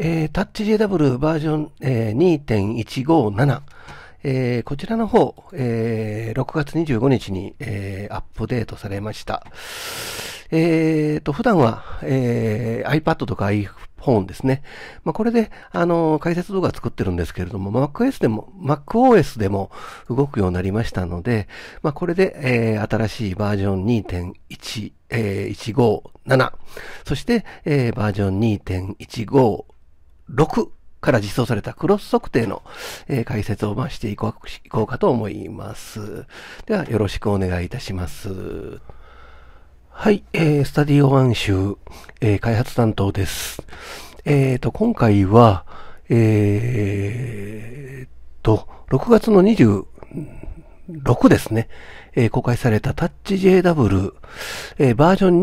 えー、タッチ JW バージョン、えー、2.157、えー、こちらの方、えー、6月25日に、えー、アップデートされました。えー、と、普段は、えー、iPad とか iPhone ですね。まあ、これで、あのー、解説動画作ってるんですけれども、MacOS でも、MacOS でも動くようになりましたので、まあ、これで、えー、新しいバージョン2.1、えー、157、そして、えー、バージョン2.15、6から実装されたクロス測定の、えー、解説をましていこういこうかと思います。では、よろしくお願いいたします。はい、えー、スタディオワン集、えー、開発担当です。えーと、今回は、えーと、6月の27 6ですね、えー、公開されたタッチ JW、えー、バージョン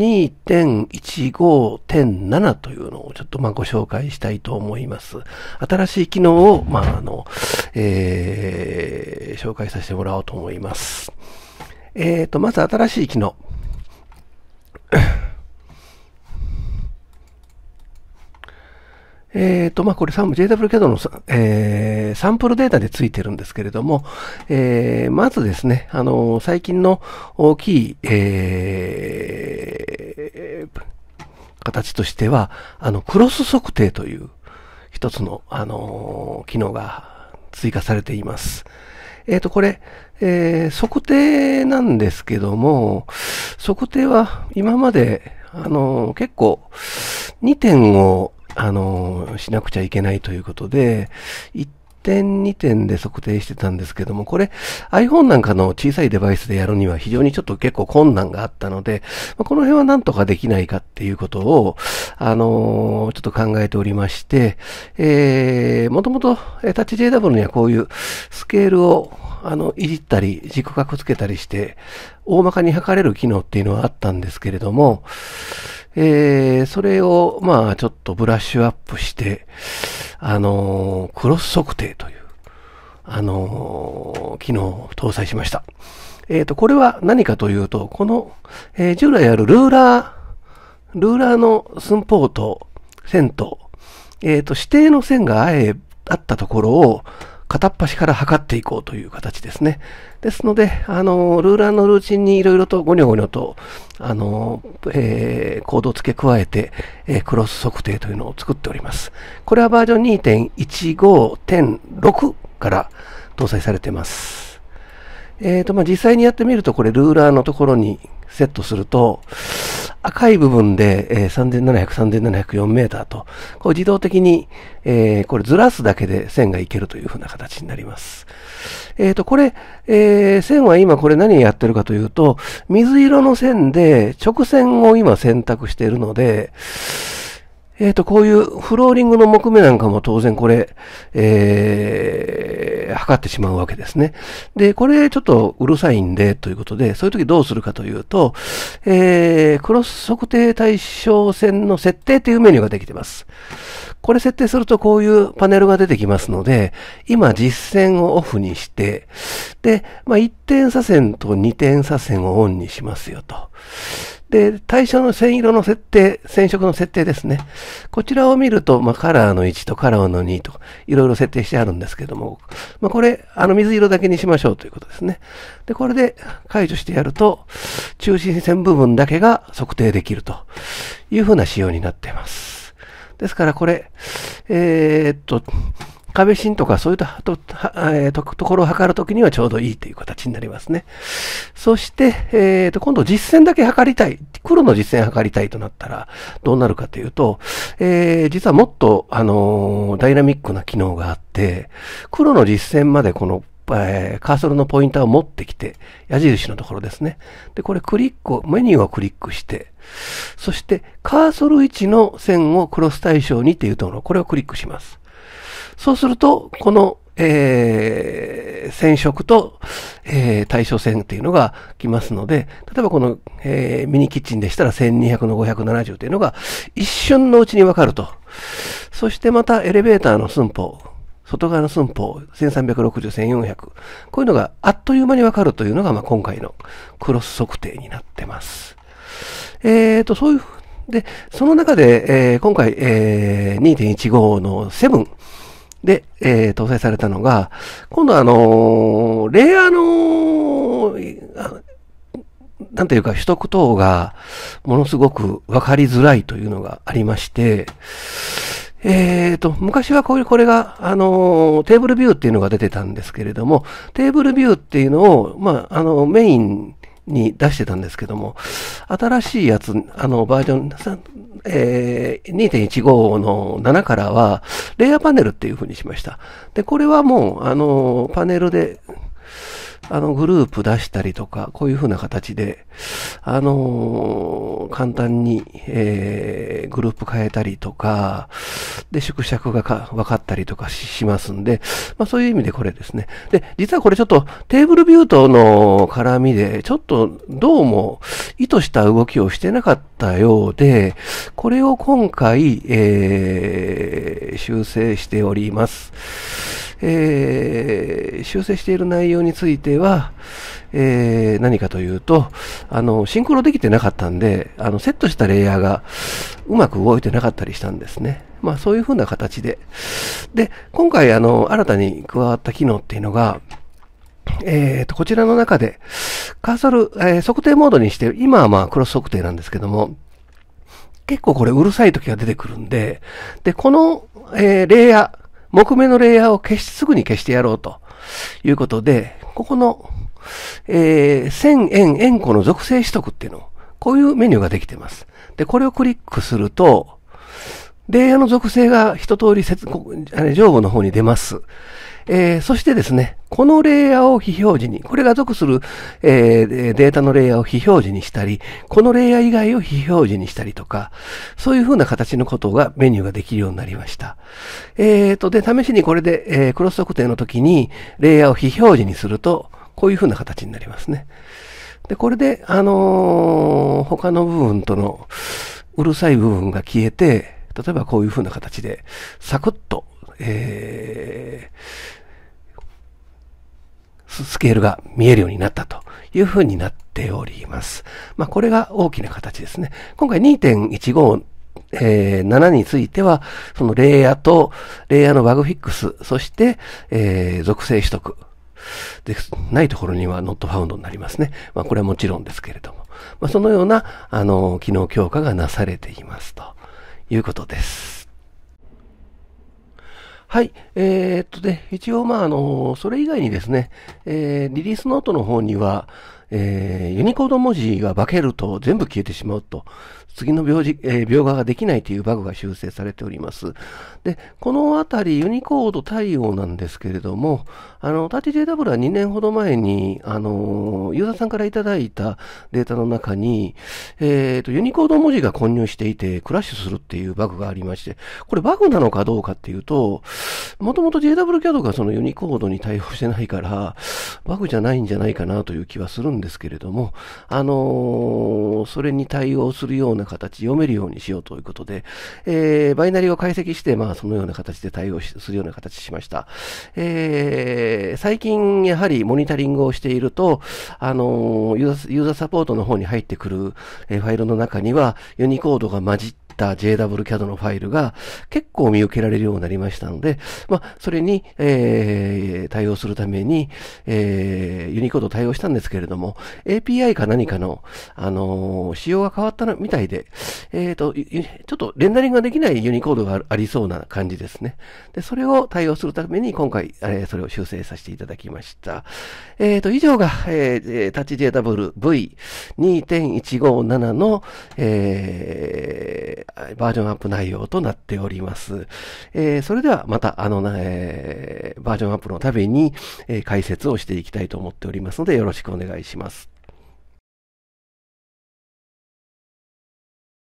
2.15.7というのをちょっとまあご紹介したいと思います。新しい機能を、まああのえー、紹介させてもらおうと思います。えっ、ー、と、まず新しい機能。えっ、ー、と、まあ、これ JWCAD の、えー、サンプルデータでついてるんですけれども、えー、まずですね、あの最近の大きい、えー、形としては、あの、クロス測定という一つの、あの機能が追加されています。えっ、ー、と、これ、えー、測定なんですけども、測定は今まで、あの結構2点をあの、しなくちゃいけないということで、1点、2点で測定してたんですけども、これ iPhone なんかの小さいデバイスでやるには非常にちょっと結構困難があったので、まこの辺はなんとかできないかっていうことを、あのちょっと考えておりまして、えー、もともと t o u j w にはこういうスケールをあの、いじったり、軸っつけたりして、大まかに測れる機能っていうのはあったんですけれども、えー、それを、まあ、ちょっとブラッシュアップして、あのー、クロス測定という、あのー、機能を搭載しました。えっ、と、これは何かというと、この、え従来あるルーラー、ルーラーの寸法と線と、えっ、と、指定の線があえ、あったところを、片っ端から測っていこうという形ですね。ですので、あの、ルーラーのルーチンにいろいろとゴニョゴニョと、あの、えー、コードを付け加えて、えー、クロス測定というのを作っております。これはバージョン2.15.6から搭載されています。えっ、ー、と、まあ、実際にやってみると、これルーラーのところにセットすると、赤い部分で、えー、3700、3704メーターと、こう自動的に、えー、これずらすだけで線がいけるというふうな形になります。えっ、ー、と、これ、えー、線は今これ何やってるかというと、水色の線で直線を今選択しているので、えっ、ー、と、こういうフローリングの木目なんかも当然これ、えー、測ってしまうわけですね。で、これちょっとうるさいんで、ということで、そういう時どうするかというと、えー、クロス測定対象線の設定というメニューができてます。これ設定するとこういうパネルが出てきますので、今実線をオフにして、で、まあ、1点左線と2点左線をオンにしますよと。で、対象の線色の設定、染色の設定ですね。こちらを見ると、まあ、カラーの1とカラーの2と、いろいろ設定してあるんですけども、まあ、これ、あの、水色だけにしましょうということですね。で、これで解除してやると、中心線部分だけが測定できるというふうな仕様になっています。ですから、これ、えー、っと、壁芯とかそういうととえー、ところを測るときにはちょうどいいという形になりますね。そして、えー、と今度実践だけ測りたい、黒の実践測りたいとなったらどうなるかというと、えー、実はもっと、あのー、ダイナミックな機能があって、黒の実践までこのえカーソルのポインターを持ってきて、矢印のところですね。で、これクリックを、メニューをクリックして、そしてカーソル位置の線をクロス対象にっていうところ、これをクリックします。そうすると、この、えー、染色と、えー、対称線っていうのが来ますので、例えばこの、えー、ミニキッチンでしたら1200の570っていうのが一瞬のうちにわかると。そしてまたエレベーターの寸法、外側の寸法、1360、1400。こういうのがあっという間にわかるというのが、まあ、今回のクロス測定になってます。えーと、そういう、で、その中で、えー、今回、えー、2.15の7、で、えー、搭載されたのが、今度あのー、レイヤーの、なんていうか、取得等が、ものすごく分かりづらいというのがありまして、えーと、昔はこれこれが、あのー、テーブルビューっていうのが出てたんですけれども、テーブルビューっていうのを、まあ、あの、メインに出してたんですけども、新しいやつ、あの、バージョン、えー、2.15の7からは、レイヤーパネルっていう風にしました。で、これはもう、あの、パネルで、あの、グループ出したりとか、こういう風な形で、あのー、簡単に、えー、グループ変えたりとか、で、縮尺がか分かったりとかしますんで、まあそういう意味でこれですね。で、実はこれちょっとテーブルビューとの絡みで、ちょっとどうも意図した動きをしてなかったようで、これを今回、えー、修正しております。えー、修正している内容については、えー、何かというと、あの、シンクロできてなかったんで、あの、セットしたレイヤーがうまく動いてなかったりしたんですね。まあ、そういうふうな形で。で、今回、あの、新たに加わった機能っていうのが、えー、と、こちらの中で、カーソル、えー、測定モードにして、今はまあ、クロス測定なんですけども、結構これうるさい時が出てくるんで、で、この、えー、レイヤー、木目のレイヤーを消し、すぐに消してやろうということで、ここの、えー、1000円円弧の属性取得っていうのこういうメニューができてます。で、これをクリックすると、レイヤーの属性が一通り上部の方に出ます。えー、そしてですね、このレイヤーを非表示に、これが属する、えー、データのレイヤーを非表示にしたり、このレイヤー以外を非表示にしたりとか、そういうふうな形のことがメニューができるようになりました。えー、と、で、試しにこれで、えー、クロス測定の時に、レイヤーを非表示にすると、こういうふうな形になりますね。で、これで、あのー、他の部分とのうるさい部分が消えて、例えばこういう風な形で、サクッと、えー、スケールが見えるようになったという風になっております。まあ、これが大きな形ですね。今回2.15えー、7については、そのレイヤーと、レイヤーのバグフィックス、そして、えー、属性取得。で、ないところにはノットファウンドになりますね。まあ、これはもちろんですけれども。まあ、そのような、あの、機能強化がなされていますと。いうことです。はい。えー、っとね、一応まあ、あの、それ以外にですね、えー、リリースノートの方には、えー、ユニコード文字が化けると全部消えてしまうと、次の描えー、描画ができないというバグが修正されております。で、このあたりユニコード対応なんですけれども、あの、タ 30JW は2年ほど前に、あの、ユーザーさんからいただいたデータの中に、えっ、ー、と、ユニコード文字が混入していてクラッシュするっていうバグがありまして、これバグなのかどうかっていうと、もともと JWCAD がそのユニコードに対応してないから、バグじゃないんじゃないかなという気はするんですんですけれども、あのー、それに対応するような形、読めるようにしようということで、えー、バイナリを解析して、まあ、そのような形で対応するような形しました。えー、最近、やはりモニタリングをしていると、あのユーザー、ザーサポートの方に入ってくる、えファイルの中には、ユニコードが混じって、た JWCAD のファイルが結構見受けられるようになりましたので、まあ、それに、えー、対応するために、えー、ユニコード対応したんですけれども、API か何かの、あのー、仕様が変わったみたいで、えっ、ー、と、ちょっとレンダリングができないユニコードがありそうな感じですね。で、それを対応するために今回、えー、それを修正させていただきました。えっ、ー、と、以上が、えー、タッチ JWV2.157 の、えー、バージョンアップ内容となっております。えー、それではまたあの、えー、バージョンアップのために、え解説をしていきたいと思っておりますのでよろしくお願いします。